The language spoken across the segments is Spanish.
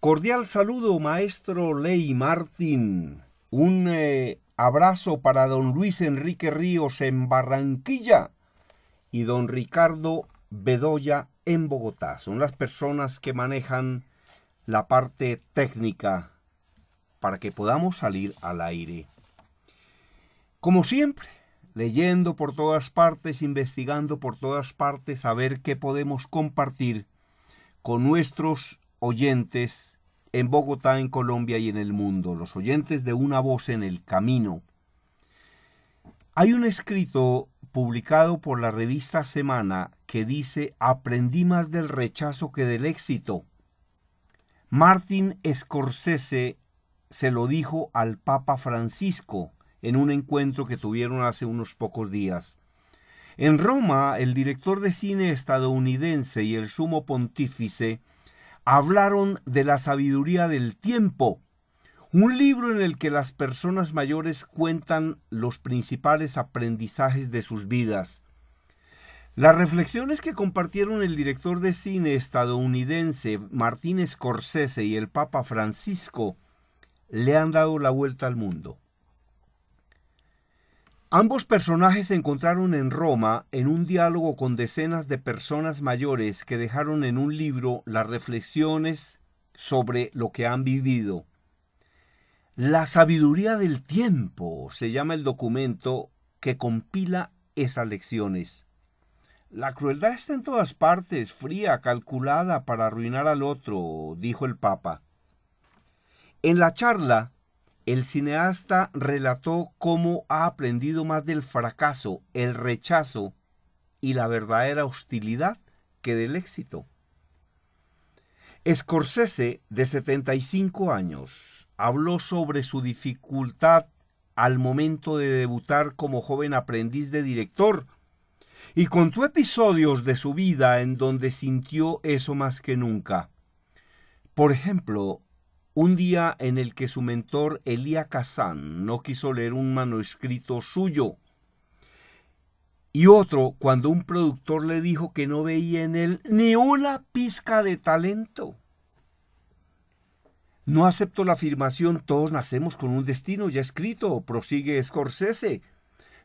Cordial saludo, maestro Ley Martín. Un eh, abrazo para don Luis Enrique Ríos en Barranquilla y don Ricardo Bedoya en Bogotá. Son las personas que manejan la parte técnica para que podamos salir al aire. Como siempre, leyendo por todas partes, investigando por todas partes, a ver qué podemos compartir con nuestros oyentes en Bogotá, en Colombia y en el mundo, los oyentes de Una voz en el camino. Hay un escrito publicado por la revista Semana que dice, aprendí más del rechazo que del éxito. Martin Scorsese se lo dijo al Papa Francisco en un encuentro que tuvieron hace unos pocos días. En Roma, el director de cine estadounidense y el sumo pontífice hablaron de la sabiduría del tiempo, un libro en el que las personas mayores cuentan los principales aprendizajes de sus vidas. Las reflexiones que compartieron el director de cine estadounidense Martín Scorsese y el Papa Francisco le han dado la vuelta al mundo. Ambos personajes se encontraron en Roma en un diálogo con decenas de personas mayores que dejaron en un libro las reflexiones sobre lo que han vivido. La sabiduría del tiempo se llama el documento que compila esas lecciones. La crueldad está en todas partes, fría, calculada para arruinar al otro, dijo el Papa. En la charla, el cineasta relató cómo ha aprendido más del fracaso, el rechazo y la verdadera hostilidad que del éxito. Scorsese, de 75 años, habló sobre su dificultad al momento de debutar como joven aprendiz de director y contó episodios de su vida en donde sintió eso más que nunca. Por ejemplo, un día en el que su mentor Elia Kazan no quiso leer un manuscrito suyo, y otro cuando un productor le dijo que no veía en él ni una pizca de talento. No acepto la afirmación, todos nacemos con un destino ya escrito, prosigue Scorsese.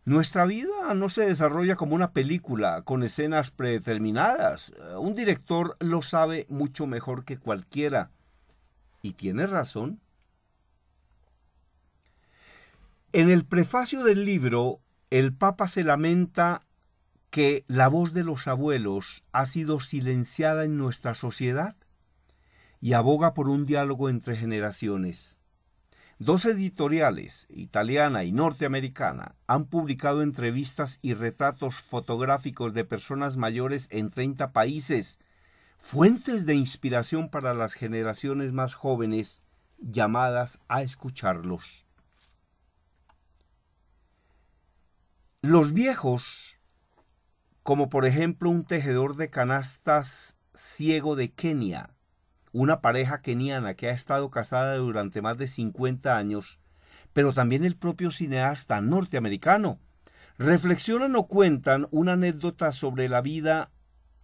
Nuestra vida no se desarrolla como una película, con escenas predeterminadas. Un director lo sabe mucho mejor que cualquiera y tiene razón. En el prefacio del libro, el Papa se lamenta que la voz de los abuelos ha sido silenciada en nuestra sociedad y aboga por un diálogo entre generaciones. Dos editoriales, italiana y norteamericana, han publicado entrevistas y retratos fotográficos de personas mayores en 30 países fuentes de inspiración para las generaciones más jóvenes llamadas a escucharlos. Los viejos, como por ejemplo un tejedor de canastas ciego de Kenia, una pareja keniana que ha estado casada durante más de 50 años, pero también el propio cineasta norteamericano, reflexionan o cuentan una anécdota sobre la vida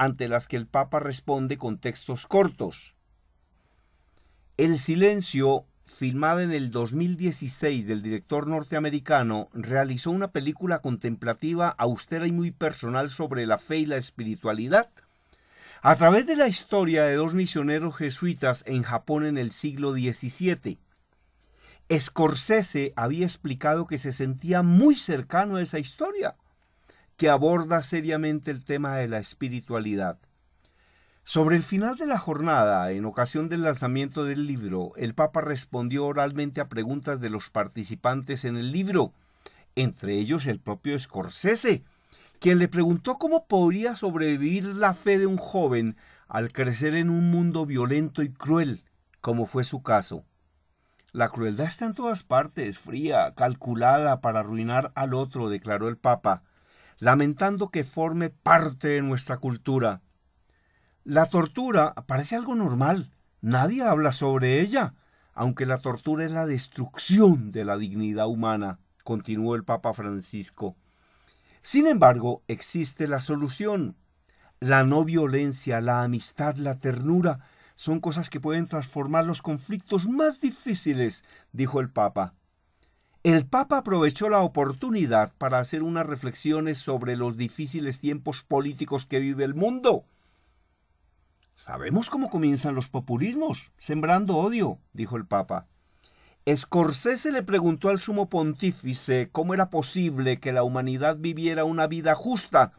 ante las que el Papa responde con textos cortos. El silencio, filmada en el 2016 del director norteamericano, realizó una película contemplativa, austera y muy personal sobre la fe y la espiritualidad. A través de la historia de dos misioneros jesuitas en Japón en el siglo XVII, Scorsese había explicado que se sentía muy cercano a esa historia que aborda seriamente el tema de la espiritualidad. Sobre el final de la jornada, en ocasión del lanzamiento del libro, el Papa respondió oralmente a preguntas de los participantes en el libro, entre ellos el propio Scorsese, quien le preguntó cómo podría sobrevivir la fe de un joven al crecer en un mundo violento y cruel, como fue su caso. La crueldad está en todas partes, fría, calculada para arruinar al otro, declaró el Papa lamentando que forme parte de nuestra cultura. La tortura parece algo normal, nadie habla sobre ella, aunque la tortura es la destrucción de la dignidad humana, continuó el Papa Francisco. Sin embargo, existe la solución. La no violencia, la amistad, la ternura, son cosas que pueden transformar los conflictos más difíciles, dijo el Papa. El Papa aprovechó la oportunidad para hacer unas reflexiones sobre los difíciles tiempos políticos que vive el mundo. Sabemos cómo comienzan los populismos, sembrando odio, dijo el Papa. Scorsese le preguntó al sumo pontífice cómo era posible que la humanidad viviera una vida justa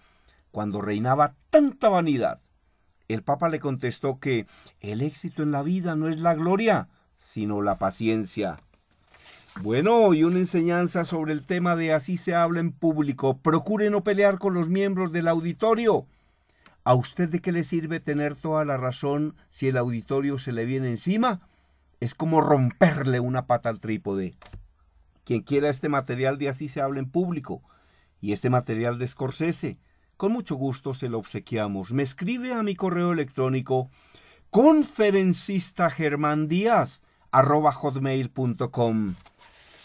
cuando reinaba tanta vanidad. El Papa le contestó que el éxito en la vida no es la gloria, sino la paciencia. Bueno, y una enseñanza sobre el tema de así se habla en público. Procure no pelear con los miembros del auditorio. ¿A usted de qué le sirve tener toda la razón si el auditorio se le viene encima? Es como romperle una pata al trípode. Quien quiera este material de así se habla en público y este material de Scorsese, con mucho gusto se lo obsequiamos. Me escribe a mi correo electrónico conferencista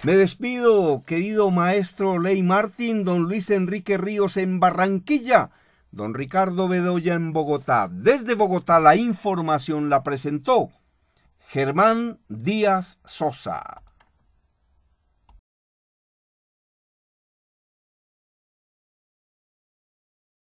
me despido, querido maestro Ley Martín, don Luis Enrique Ríos en Barranquilla, don Ricardo Bedoya en Bogotá. Desde Bogotá la información la presentó Germán Díaz Sosa.